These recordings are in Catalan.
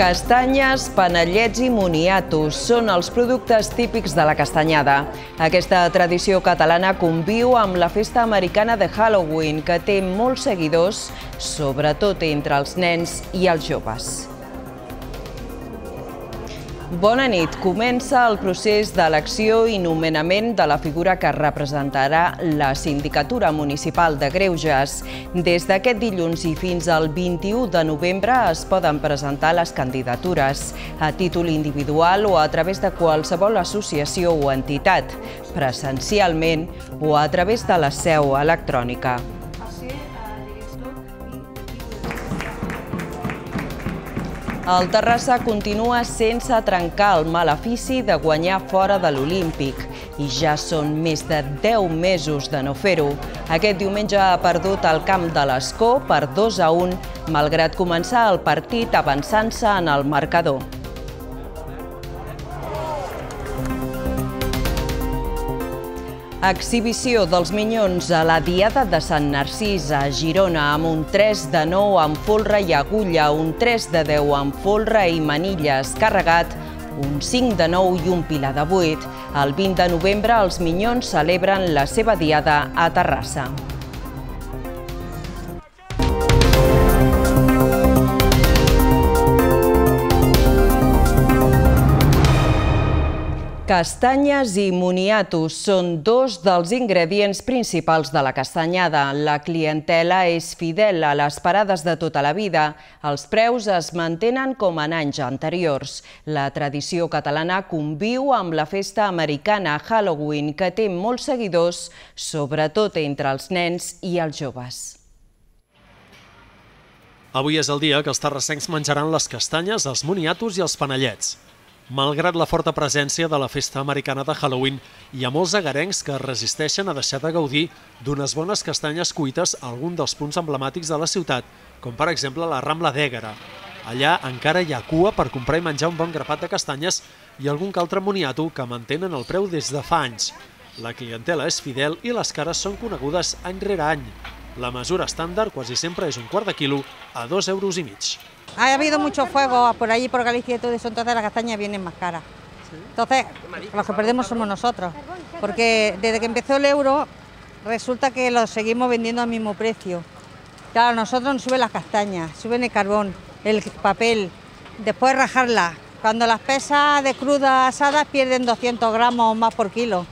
Castanyes, panellets i moniatos són els productes típics de la castanyada. Aquesta tradició catalana conviu amb la festa americana de Halloween, que té molts seguidors, sobretot entre els nens i els joves. Bona nit. Comença el procés d'elecció i nomenament de la figura que representarà la Sindicatura Municipal de Greuges. Des d'aquest dilluns i fins al 21 de novembre es poden presentar les candidatures a títol individual o a través de qualsevol associació o entitat, presencialment o a través de la seu electrònica. El Terrassa continua sense trencar el malefici de guanyar fora de l'Olímpic i ja són més de 10 mesos de no fer-ho. Aquest diumenge ha perdut el camp de l'Escó per 2 a 1, malgrat començar el partit avançant-se en el marcador. Exhibició dels Minyons a la Diada de Sant Narcís a Girona amb un 3 de 9 amb folre i agulla, un 3 de 10 amb folre i manilles carregat, un 5 de 9 i un pilar de 8. El 20 de novembre els Minyons celebren la seva diada a Terrassa. Castanyes i moniatos són dos dels ingredients principals de la castanyada. La clientela és fidel a les parades de tota la vida. Els preus es mantenen com en anys anteriors. La tradició catalana conviu amb la festa americana Halloween, que té molts seguidors, sobretot entre els nens i els joves. Avui és el dia que els terrassencs menjaran les castanyes, els moniatos i els panellets malgrat la forta presència de la festa americana de Halloween, hi ha molts agarencs que es resisteixen a deixar de gaudir d'unes bones castanyes cuites a algun dels punts emblemàtics de la ciutat, com per exemple la Rambla d'Ègara. Allà encara hi ha cua per comprar i menjar un bon grapat de castanyes i algun que altre moniato que mantenen el preu des de fa anys. La clientela és fidel i les cares són conegudes any rere any. La mesura estàndard quasi sempre és un quart de quilo a dos euros i mig. Ha habido mucho fuego por allí, por Galicia y todo eso, entonces las castañas vienen más caras. Entonces, los que perdemos somos nosotros, porque desde que empezó el euro resulta que lo seguimos vendiendo al mismo precio. Claro, nosotros nos suben las castañas, suben el carbón, el papel, después rajarlas. Cuando las pesas de cruda asadas pierden 200 gramos o más por kilo.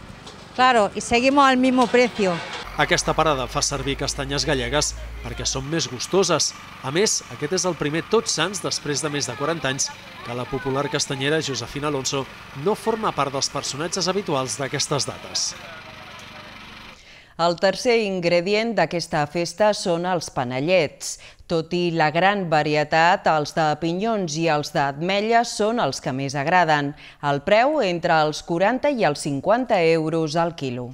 Claro, y seguimos al mismo precio. Aquesta parada fa servir castanyes gallegues perquè són més gustoses. A més, aquest és el primer Tots Sants després de més de 40 anys que la popular castanyera Josefina Alonso no forma part dels personatges habituals d'aquestes dates. El tercer ingredient d'aquesta festa són els panellets. Tot i la gran varietat, els de pinyons i els d'atmella són els que més agraden. El preu entre els 40 i els 50 euros al quilo.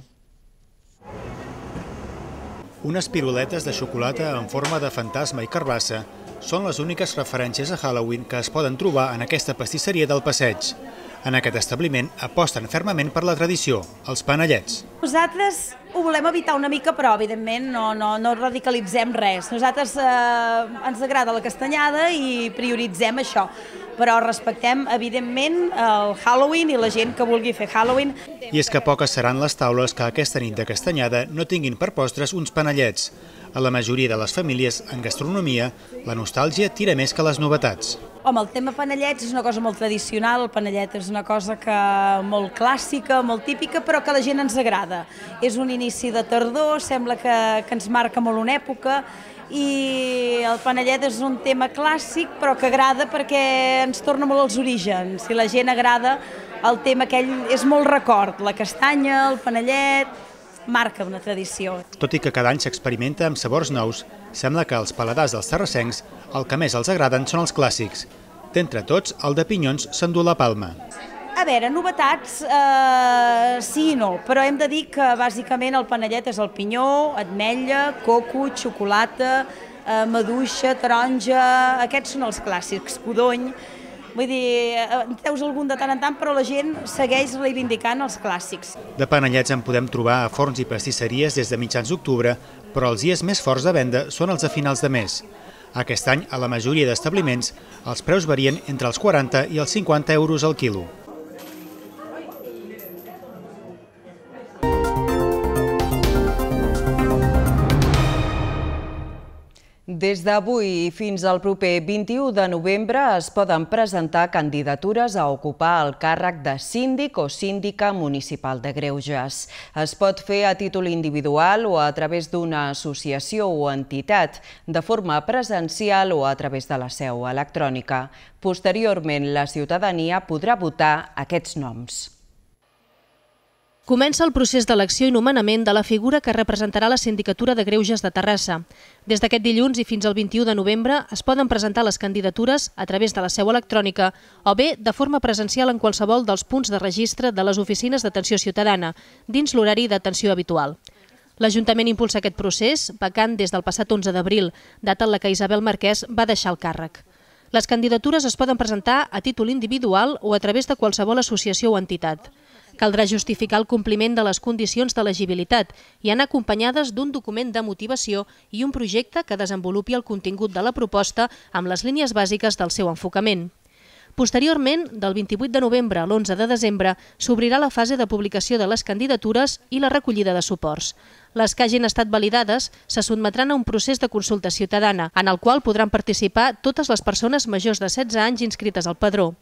Unes piruletes de xocolata en forma de fantasma i carbassa són les úniques referències a Halloween que es poden trobar en aquesta pastisseria del passeig. En aquest establiment aposten fermament per la tradició, els panellets. Nosaltres ho volem evitar una mica, però evidentment no, no, no radicalitzem res. Nosaltres eh, ens agrada la castanyada i prioritzem això però respectem, evidentment, el Halloween i la gent que vulgui fer Halloween. I és que poques seran les taules que aquesta nit de castanyada no tinguin per postres uns panellets. A la majoria de les famílies en gastronomia, la nostàlgia tira més que les novetats. Home, el tema panellets és una cosa molt tradicional, el panellet és una cosa que molt clàssica, molt típica, però que a la gent ens agrada. És un inici de tardor, sembla que, que ens marca molt una època, i el Panellet és un tema clàssic però que agrada perquè ens torna molt als orígens. Si la gent agrada, el tema aquell és molt record, la castanya, el Panellet, marca una tradició. Tot i que cada any s'experimenta amb sabors nous, sembla que els paladars dels terrassencs el que més els agraden són els clàssics. D'entre tots, el de pinyons s'endú la palma. A veure, novetats, eh, sí i no, però hem de dir que bàsicament el panellet és el pinyó, ametlla, coco, xocolata, eh, maduixa, taronja, aquests són els clàssics, codony, Vull dir, eh, en algun de tant en tant, però la gent segueix reivindicant els clàssics. De panellets en podem trobar a forns i pastisseries des de mitjans d'octubre, però els dies més forts de venda són els de finals de mes. Aquest any, a la majoria d'establiments, els preus varien entre els 40 i els 50 euros al quilo. Des d'avui fins al proper 21 de novembre es poden presentar candidatures a ocupar el càrrec de síndic o síndica municipal de Greuges. Es pot fer a títol individual o a través d'una associació o entitat, de forma presencial o a través de la seu electrònica. Posteriorment, la ciutadania podrà votar aquests noms. Comença el procés d'elecció i nomenament de la figura que representarà la Sindicatura de Greuges de Terrassa. Des d'aquest dilluns i fins al 21 de novembre es poden presentar les candidatures a través de la seu electrònica o bé de forma presencial en qualsevol dels punts de registre de les oficines d'atenció ciutadana, dins l'horari d'atenció habitual. L'Ajuntament impulsa aquest procés, vacant des del passat 11 d'abril, data en la que Isabel Marquès va deixar el càrrec. Les candidatures es poden presentar a títol individual o a través de qualsevol associació o entitat. Caldrà justificar el compliment de les condicions d'elegibilitat i anar acompanyades d'un document de motivació i un projecte que desenvolupi el contingut de la proposta amb les línies bàsiques del seu enfocament. Posteriorment, del 28 de novembre a l'11 de desembre, s'obrirà la fase de publicació de les candidatures i la recollida de suports. Les que hagin estat validades se sotmetran a un procés de consulta ciutadana, en el qual podran participar totes les persones majors de 16 anys inscrites al padró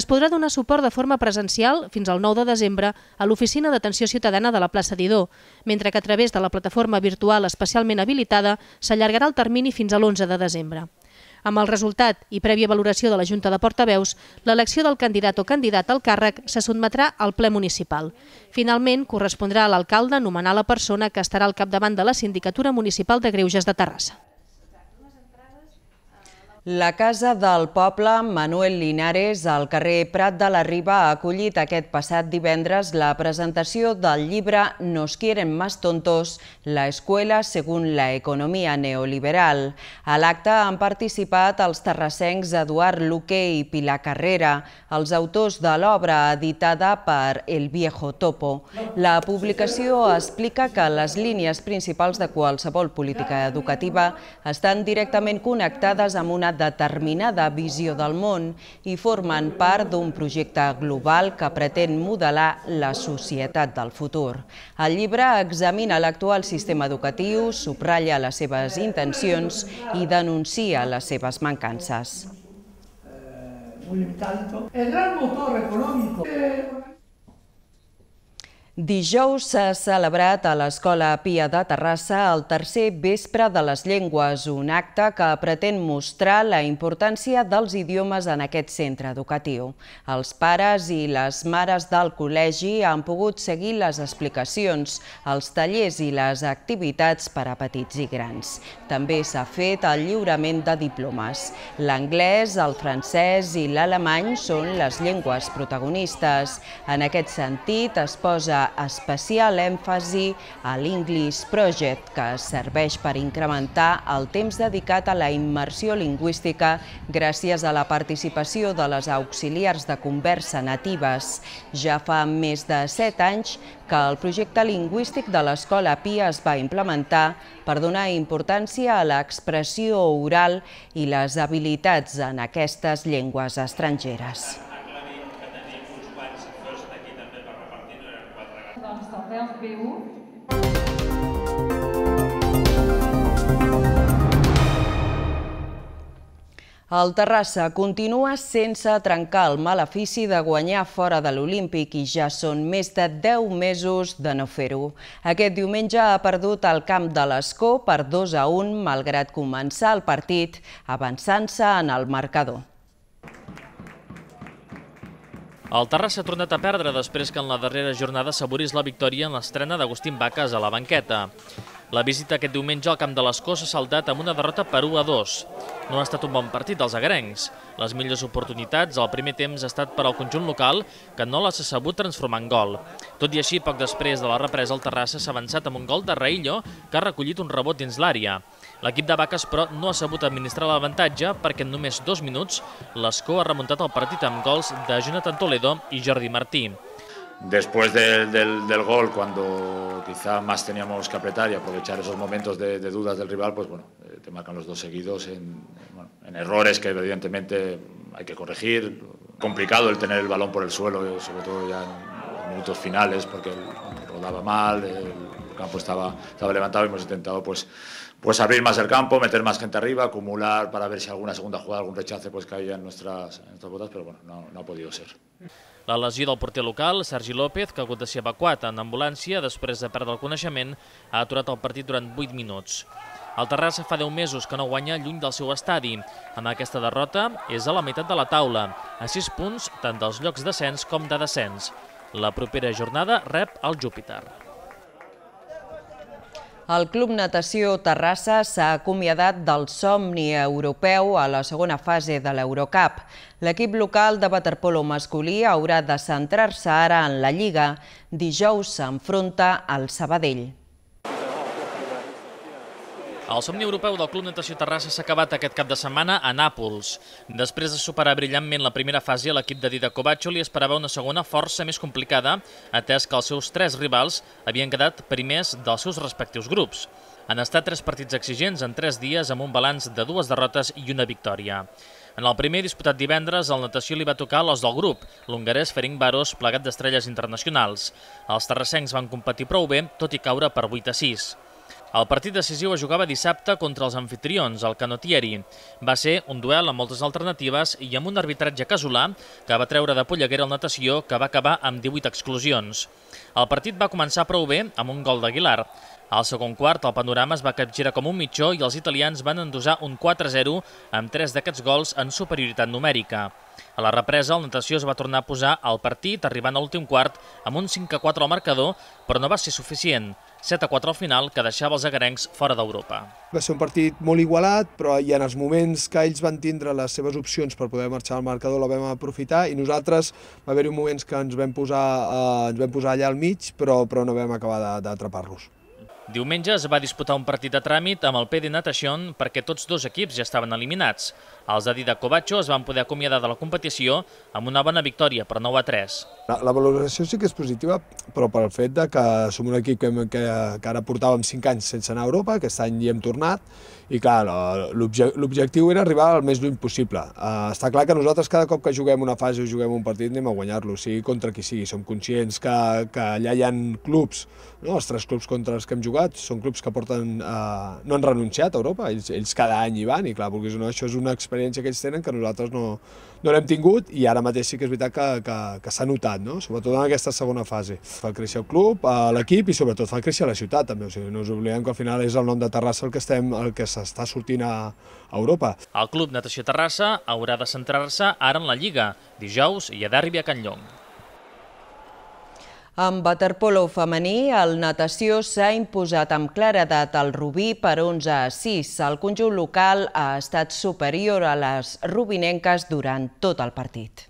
es podrà donar suport de forma presencial fins al 9 de desembre a l'Oficina d'Atenció Ciutadana de la plaça Didó, mentre que a través de la plataforma virtual especialment habilitada s'allargarà el termini fins a l'11 de desembre. Amb el resultat i prèvia valoració de la Junta de Portaveus, l'elecció del candidat o candidat al càrrec se sotmetrà al ple municipal. Finalment, correspondrà a l'alcalde nomenar la persona que estarà al capdavant de la Sindicatura Municipal de Greuges de Terrassa. La Casa del Poble Manuel Linares al carrer Prat de la Riba ha acollit aquest passat divendres la presentació del llibre Nos quieren más tontos, la escuela según la economia neoliberal. A l'acte han participat els terrassencs Eduard Luque i Pilar Carrera, els autors de l'obra editada per El Viejo Topo. La publicació explica que les línies principals de qualsevol política educativa estan directament connectades amb una determinada visió del món i formen part d'un projecte global que pretén modelar la societat del futur. El llibre examina l'actual sistema educatiu, subratlla les seves intencions i denuncia les seves mancances. Eh, El gran motor econòmic... Eh, Dijous s'ha celebrat a l'Escola Pia de Terrassa el tercer Vespre de les Llengües, un acte que pretén mostrar la importància dels idiomes en aquest centre educatiu. Els pares i les mares del col·legi han pogut seguir les explicacions, els tallers i les activitats per a petits i grans. També s'ha fet el lliurament de diplomes. L'anglès, el francès i l'alemany són les llengües protagonistes. En aquest sentit, es posa especial èmfasi a l'English Project, que serveix per incrementar el temps dedicat a la immersió lingüística gràcies a la participació de les auxiliars de conversa natives. Ja fa més de set anys que el projecte lingüístic de l'Escola Pia es va implementar per donar importància a l'expressió oral i les habilitats en aquestes llengües estrangeres. Reus B1. El Terrassa continua sense trencar el malefici de guanyar fora de l'Olímpic i ja són més de 10 mesos de no fer-ho. Aquest diumenge ha perdut el camp de l'Escó per 2 a 1, malgrat començar el partit, avançant-se en el marcador. El Terrassa ha tornat a perdre després que en la darrera jornada s'avorís la victòria en l'estrena d'Agustín Baques a la banqueta. La visita aquest diumenge al Camp de l'Escó s'ha saldat amb una derrota per 1 a 2. No ha estat un bon partit dels agrencs. Les millors oportunitats al primer temps ha estat per al conjunt local, que no les ha sabut transformar en gol. Tot i així, poc després de la represa, el Terrassa s'ha avançat amb un gol de Raillo, que ha recollit un rebot dins l'àrea. L'equip de Vaques, però, no ha sabut administrar l'avantatge perquè en només dos minuts l'Escó ha remuntat el partit amb gols de Jonathan Toledo i Jordi Martí. Después del, del, del gol, cuando quizá más teníamos que apretar y aprovechar esos momentos de, de dudas del rival, pues bueno, eh, te marcan los dos seguidos en, bueno, en errores que evidentemente hay que corregir. Complicado el tener el balón por el suelo, eh, sobre todo ya en minutos finales, porque el, rodaba mal, el campo estaba, estaba levantado y hemos intentado pues pues abrir más el campo, meter más gente arriba, acumular para ver si alguna segunda jugada, algún rechace pues caía en nuestras, en nuestras botas, però bueno, no, no ha podido ser. La lesió del porter local, Sergi López, que ha hagut de ser evacuat en ambulància després de perdre el coneixement, ha aturat el partit durant 8 minuts. El Terrassa fa 10 mesos que no guanya lluny del seu estadi. Amb aquesta derrota és a la meitat de la taula, a 6 punts tant dels llocs d'ascens com de descens. La propera jornada rep el Júpiter. El Club Natació Terrassa s'ha acomiadat del somni europeu a la segona fase de l'Eurocup. L'equip local de waterpolo masculí haurà de centrar-se ara en la Lliga. Dijous s'enfronta al Sabadell. El somni europeu del Club Natació Terrassa s'ha acabat aquest cap de setmana a Nàpols. Després de superar brillantment la primera fase, l'equip de Dida Covaccio li esperava una segona força més complicada, atès que els seus tres rivals havien quedat primers dels seus respectius grups. Han estat tres partits exigents en tres dies amb un balanç de dues derrotes i una victòria. En el primer, disputat divendres, el natació li va tocar l'os del grup, l'hongarès Ferenc Baros, plegat d'estrelles internacionals. Els terrassencs van competir prou bé, tot i caure per 8 a 6. El partit decisiu es jugava dissabte contra els anfitrions, el Canotieri. Va ser un duel amb moltes alternatives i amb un arbitratge casolà que va treure de polleguera el natació que va acabar amb 18 exclusions. El partit va començar prou bé amb un gol d'Aguilar. Al segon quart, el panorama es va capgirar com un mitjó i els italians van endosar un 4-0 amb 3 d'aquests gols en superioritat numèrica. A la represa, el natació es va tornar a posar al partit arribant a l'últim quart amb un 5-4 al marcador, però no va ser suficient. 7 a 4 al final, que deixava els agarencs fora d'Europa. Va ser un partit molt igualat, però hi ha els moments que ells van tindre les seves opcions per poder marxar al marcador la vam aprofitar i nosaltres va haver-hi moments que ens vam, posar, eh, ens vam posar allà al mig, però, però no vam acabar d'atrapar-los. Diumenge es va disputar un partit de tràmit amb el PD Natación perquè tots dos equips ja estaven eliminats. Els Adi de Covacho es van poder acomiadar de la competició amb una bona victòria per 9 a 3. La, valoració sí que és positiva, però pel fet de que som un equip que, ara portàvem 5 anys sense anar a Europa, aquest any hi hem tornat, i clar, l'objectiu era arribar al més lluny possible. Eh, està clar que nosaltres cada cop que juguem una fase o juguem un partit anem a guanyar-lo, sigui contra qui sigui. Som conscients que, que allà hi ha clubs, els tres clubs contra els que hem jugat, són clubs que porten, eh, no han renunciat a Europa, ells, cada any hi van, i clar, no, això és una experiència l'experiència que ells tenen que nosaltres no, no l'hem tingut i ara mateix sí que és veritat que, que, que s'ha notat, no? sobretot en aquesta segona fase. Fa créixer el club, eh, l'equip i sobretot fa créixer la ciutat també, o sigui, no us oblidem que al final és el nom de Terrassa el que estem el que s'està sortint a Europa. El Club Natació Terrassa haurà de centrar-se ara en la Lliga. Dijous hi ha d'arribar a Can Llong. En waterpolo femení, el natació s'ha imposat amb claredat al Rubí per 11 a 6. El conjunt local ha estat superior a les rubinenques durant tot el partit.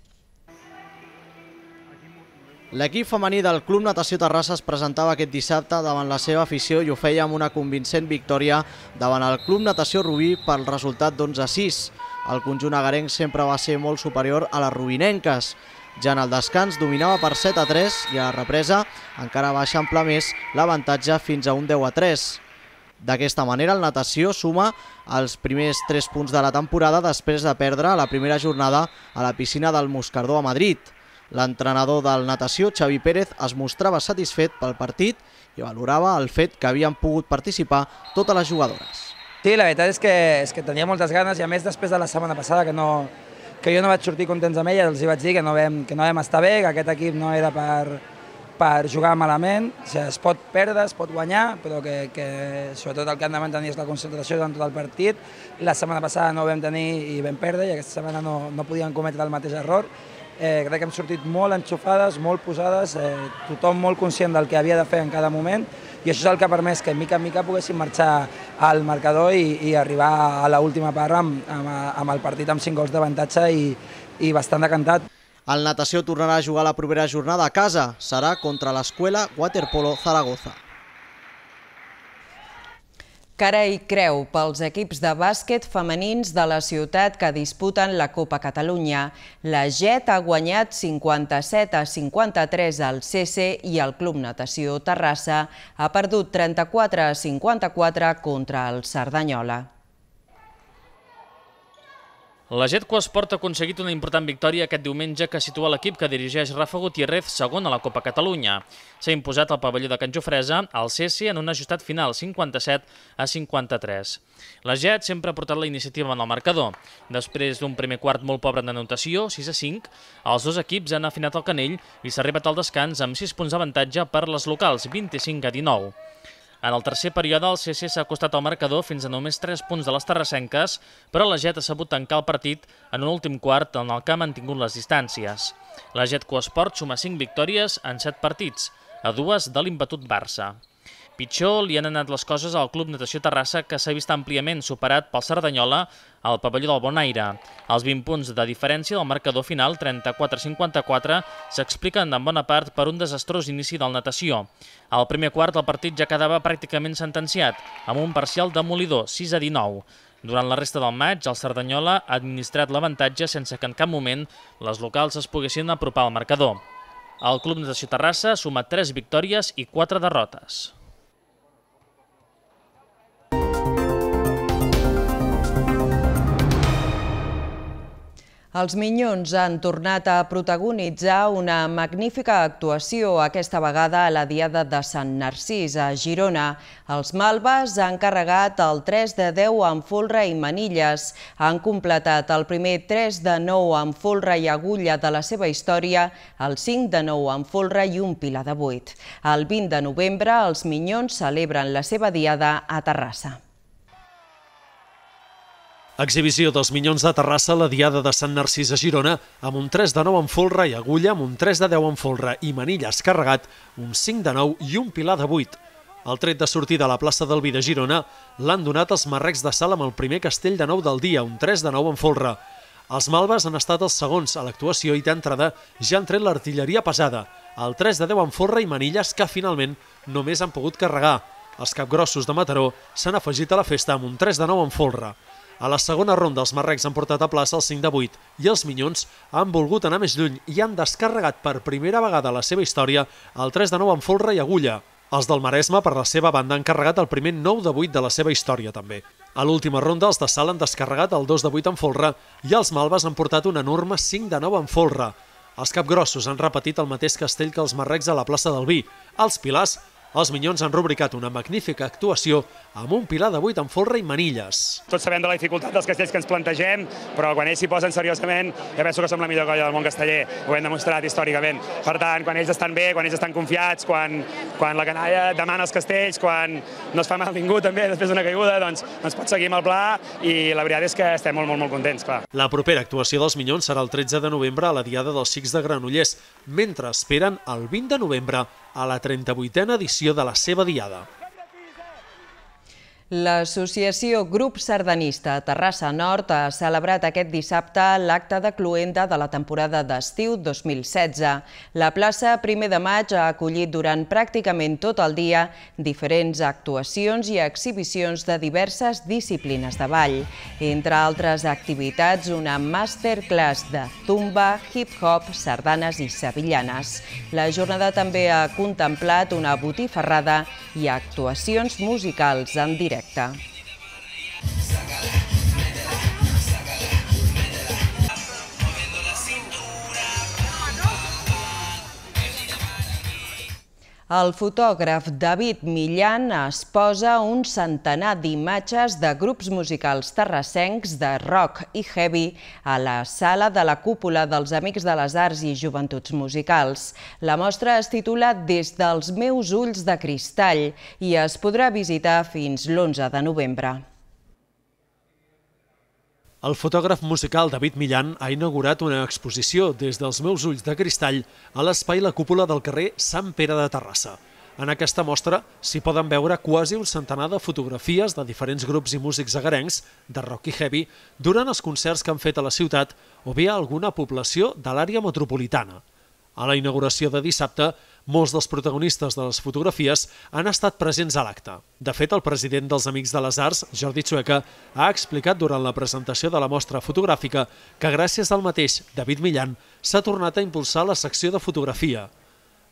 L'equip femení del Club Natació Terrassa es presentava aquest dissabte davant la seva afició i ho feia amb una convincent victòria davant el Club Natació Rubí pel resultat d'11 a 6. El conjunt agarenc sempre va ser molt superior a les rubinenques. Ja en el descans dominava per 7 a 3 i a la represa encara va eixamplar més l'avantatge fins a un 10 a 3. D'aquesta manera, el Natació suma els primers 3 punts de la temporada després de perdre la primera jornada a la piscina del Moscardó a Madrid. L'entrenador del Natació, Xavi Pérez, es mostrava satisfet pel partit i valorava el fet que havien pogut participar totes les jugadores. Sí, la veritat és que, és que tenia moltes ganes i a més després de la setmana passada que no, que jo no vaig sortir contents amb ella, els hi vaig dir que no vam, que no vam estar bé, que aquest equip no era per, per jugar malament, o sigui, es pot perdre, es pot guanyar, però que, que sobretot el que han de mantenir és la concentració durant tot el partit. La setmana passada no ho vam tenir i vam perdre, i aquesta setmana no, no podien cometre el mateix error, Eh, crec que hem sortit molt enxufades, molt posades, eh, tothom molt conscient del que havia de fer en cada moment i això és el que ha permès que mica en mica poguéssim marxar al marcador i, i arribar a l'última part amb, amb, amb el partit amb 5 gols d'avantatge i, i bastant decantat. El natació tornarà a jugar la propera jornada a casa. Serà contra l'escola Waterpolo Zaragoza. Cara i creu pels equips de bàsquet femenins de la ciutat que disputen la Copa Catalunya. La JET ha guanyat 57 a 53 al CC i el Club Natació Terrassa ha perdut 34 a 54 contra el Cerdanyola. La Getco Esport ha aconseguit una important victòria aquest diumenge que situa l'equip que dirigeix Rafa Gutiérrez segon a la Copa Catalunya. S'ha imposat al pavelló de Can Jofresa al Cessi en un ajustat final 57 a 53. La Jet sempre ha portat la iniciativa en el marcador. Després d'un primer quart molt pobre en anotació, 6 a 5, els dos equips han afinat el canell i s'ha arribat al descans amb 6 punts d'avantatge per les locals, 25 a 19. En el tercer període, el CC s'ha acostat al marcador fins a només 3 punts de les terrassenques, però la Jet ha sabut tancar el partit en un últim quart en el que ha mantingut les distàncies. La Jet Coesport suma 5 victòries en 7 partits, a dues de l'imbatut Barça. Pitjor li han anat les coses al Club Natació Terrassa, que s'ha vist àmpliament superat pel Cerdanyola al pavelló del Bonaire. Els 20 punts de diferència del marcador final, 34-54, s'expliquen en bona part per un desastrós inici del natació. Al primer quart el partit ja quedava pràcticament sentenciat, amb un parcial demolidor, 6 a 19. Durant la resta del maig, el Cerdanyola ha administrat l'avantatge sense que en cap moment les locals es poguessin apropar al marcador. El Club Natació Terrassa suma 3 victòries i 4 derrotes. Els Minyons han tornat a protagonitzar una magnífica actuació, aquesta vegada a la Diada de Sant Narcís, a Girona. Els Malves han carregat el 3 de 10 amb folre i manilles. Han completat el primer 3 de 9 amb folre i agulla de la seva història, el 5 de 9 amb folre i un pilar de 8. El 20 de novembre, els Minyons celebren la seva Diada a Terrassa. Exhibició dels Minyons de Terrassa a la Diada de Sant Narcís a Girona, amb un 3 de 9 en folre i agulla, amb un 3 de 10 en folre i manilles carregat, un 5 de 9 i un pilar de 8. El tret de sortida de la plaça del Vi de Girona l'han donat els marrecs de sal amb el primer castell de 9 del dia, un 3 de 9 en folre. Els malves han estat els segons a l'actuació i d'entrada ja han tret l'artilleria pesada, el 3 de 10 en folre i manilles que finalment només han pogut carregar. Els capgrossos de Mataró s'han afegit a la festa amb un 3 de 9 en folre. A la segona ronda, els marrecs han portat a plaça el 5 de 8 i els Minyons han volgut anar més lluny i han descarregat per primera vegada la seva història el 3 de 9 amb folre i agulla. Els del Maresme, per la seva banda, han carregat el primer 9 de 8 de la seva història, també. A l'última ronda, els de Sal han descarregat el 2 de 8 en folre i els Malves han portat un enorme 5 de 9 en folre. Els capgrossos han repetit el mateix castell que els marrecs a la plaça del Vi. Els Pilars els Minyons han rubricat una magnífica actuació amb un pilar de 8 amb folre i manilles. Tots sabem de la dificultat dels castells que ens plantegem, però quan ells s'hi posen seriosament, ja penso que som la millor colla del món casteller. Ho hem demostrat històricament. Per tant, quan ells estan bé, quan ells estan confiats, quan, quan la canalla demana els castells, quan no es fa mal ningú també després d'una caiguda, doncs ens doncs pot seguir amb el pla i la veritat és que estem molt, molt, molt contents, clar. La propera actuació dels Minyons serà el 13 de novembre a la Diada dels Cics de Granollers, mentre esperen el 20 de novembre a la 38a edició de la seva Diada. L'associació Grup Sardanista Terrassa Nord ha celebrat aquest dissabte l'acte de cluenda de la temporada d'estiu 2016. La plaça Primer de Maig ha acollit durant pràcticament tot el dia diferents actuacions i exhibicions de diverses disciplines de ball. Entre altres activitats, una masterclass de tumba, hip-hop, sardanes i sevillanes. La jornada també ha contemplat una botifarrada i actuacions musicals en directe. perfecta. El fotògraf David Millan es posa un centenar d'imatges de grups musicals terrassencs de rock i heavy a la sala de la cúpula dels Amics de les Arts i Joventuts Musicals. La mostra es titula Des dels meus ulls de cristall i es podrà visitar fins l'11 de novembre. El fotògraf musical David Millan ha inaugurat una exposició des dels meus ulls de cristall a l'espai La Cúpula del carrer Sant Pere de Terrassa. En aquesta mostra s'hi poden veure quasi un centenar de fotografies de diferents grups i músics agarencs de rock i heavy durant els concerts que han fet a la ciutat o bé a alguna població de l'àrea metropolitana. A la inauguració de dissabte, molts dels protagonistes de les fotografies han estat presents a l'acte. De fet, el president dels Amics de les Arts, Jordi Txueca, ha explicat durant la presentació de la mostra fotogràfica que gràcies al mateix David Millan s'ha tornat a impulsar la secció de fotografia.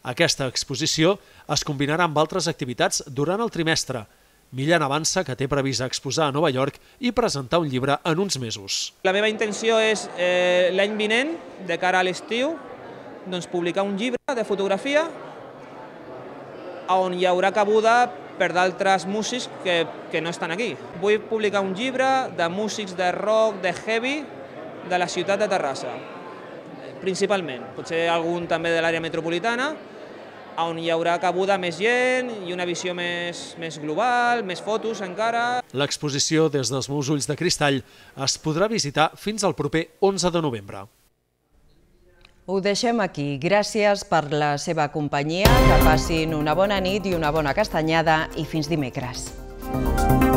Aquesta exposició es combinarà amb altres activitats durant el trimestre, Millan avança que té previst exposar a Nova York i presentar un llibre en uns mesos. La meva intenció és eh, l'any vinent, de cara a l'estiu, doncs, publicar un llibre de fotografia on hi haurà cabuda per d'altres músics que, que no estan aquí. Vull publicar un llibre de músics de rock, de heavy, de la ciutat de Terrassa, principalment. Potser algun també de l'àrea metropolitana, on hi haurà cabuda més gent i una visió més, més global, més fotos encara. L'exposició Des dels meus ulls de cristall es podrà visitar fins al proper 11 de novembre. Ho deixem aquí. Gràcies per la seva companyia, que passin una bona nit i una bona castanyada i fins dimecres. Música